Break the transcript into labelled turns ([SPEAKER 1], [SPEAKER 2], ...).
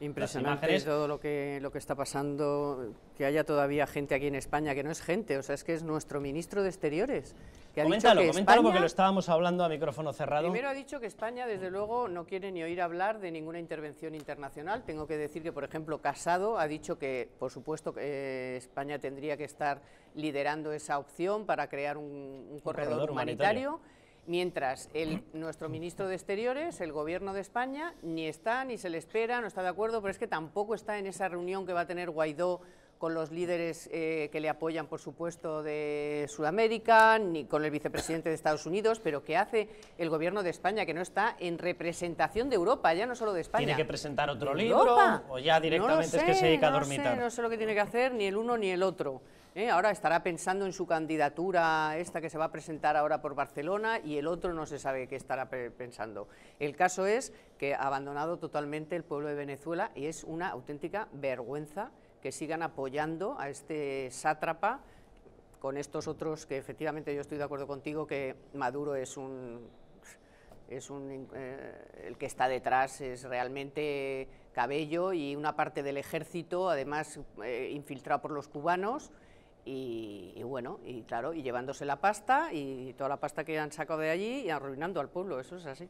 [SPEAKER 1] Impresionante todo lo que, lo que está pasando, que haya todavía gente aquí en España, que no es gente, o sea, es que es nuestro ministro de Exteriores. Que ha coméntalo, que coméntalo porque lo estábamos hablando a micrófono cerrado. Primero ha dicho que España, desde luego, no quiere ni oír hablar de ninguna intervención internacional. Tengo que decir que, por ejemplo, Casado ha dicho que, por supuesto, que eh, España tendría que estar liderando esa opción para crear un, corredor, humanitario Mientras el, nuestro ministro de Exteriores, el Gobierno de España, ni está, ni se le espera, no está de acuerdo, pero es que tampoco está en esa reunión que va a tener Guaidó con los líderes eh, que le apoyan, por supuesto, de Sudamérica, ni con el vicepresidente de Estados Unidos, pero ¿qué hace el gobierno de España que no está en representación de Europa, ya no solo de España? ¿Tiene que presentar otro libro o ya directamente es que se dedica a dormitar? No no sé lo que tiene que hacer ni el uno ni el otro. ¿Eh? Ahora estará pensando en su candidatura, esta que se va a presentar ahora por Barcelona, y el otro no se sabe qué estará pensando. El caso es que ha abandonado totalmente el pueblo de Venezuela y es una auténtica vergüenza que sigan apoyando a este sátrapa con estos otros que efectivamente yo estoy de acuerdo contigo que Maduro es un es un, eh, el que está detrás es realmente Cabello y una parte del ejército, además eh, infiltrado por los cubanos, y, bueno, y claro, y llevándose la pasta y toda la pasta que han sacado de allí y arruinando al pueblo, eso es así.